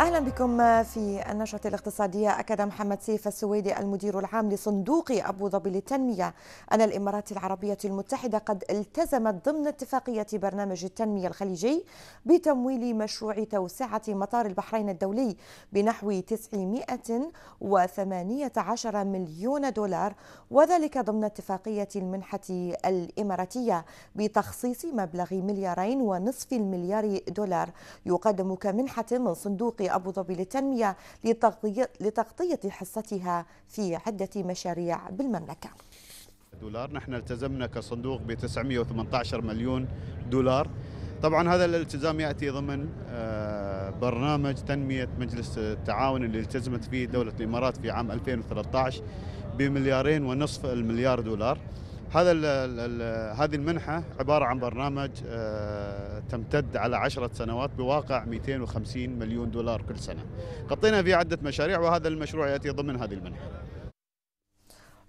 اهلا بكم في النشره الاقتصاديه اكد محمد سيف السويدي المدير العام لصندوق ابو ظبي للتنميه ان الامارات العربيه المتحده قد التزمت ضمن اتفاقيه برنامج التنميه الخليجي بتمويل مشروع توسعه مطار البحرين الدولي بنحو 918 مليون دولار وذلك ضمن اتفاقيه المنحه الاماراتيه بتخصيص مبلغ مليارين ونصف المليار دولار يقدم كمنحه من صندوق أبو ظبي للتنمية لتغطية حصتها في عدة مشاريع بالمملكة دولار نحن التزمنا كصندوق ب 918 مليون دولار طبعا هذا الالتزام ياتي ضمن آه، برنامج تنميه مجلس التعاون اللي التزمت فيه دوله الامارات في عام 2013 بمليارين ونصف المليار دولار هذا الـ الـ هذه المنحة عبارة عن برنامج آه، تمتد على عشرة سنوات بواقع 250 مليون دولار كل سنة غطينا فيه عدة مشاريع وهذا المشروع يأتي ضمن هذه المنحة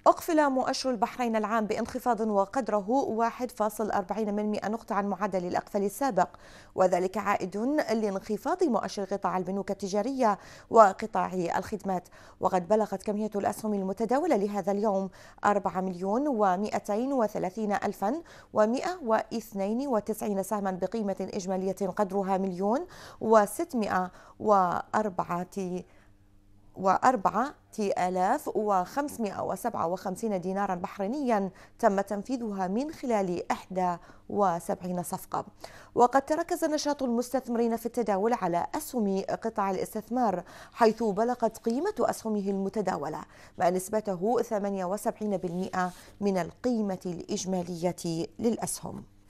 أقفل مؤشر البحرين العام بانخفاض وقدره 1.40 نقطة عن معدل الأقفل السابق وذلك عائد لانخفاض مؤشر قطاع البنوك التجارية وقطاع الخدمات وقد بلغت كمية الأسهم المتداولة لهذا اليوم 4 مليون و230 ألفا و192 سهما بقيمة إجمالية قدرها مليون و604 وأربعة آلاف وخمسمائة وسبعة وخمسين دينارا بحرينيا تم تنفيذها من خلال إحدى وسبعين صفقة وقد تركز نشاط المستثمرين في التداول على أسهم قطاع الاستثمار حيث بلغت قيمة أسهمه المتداولة ما نسبته 78% من القيمة الإجمالية للأسهم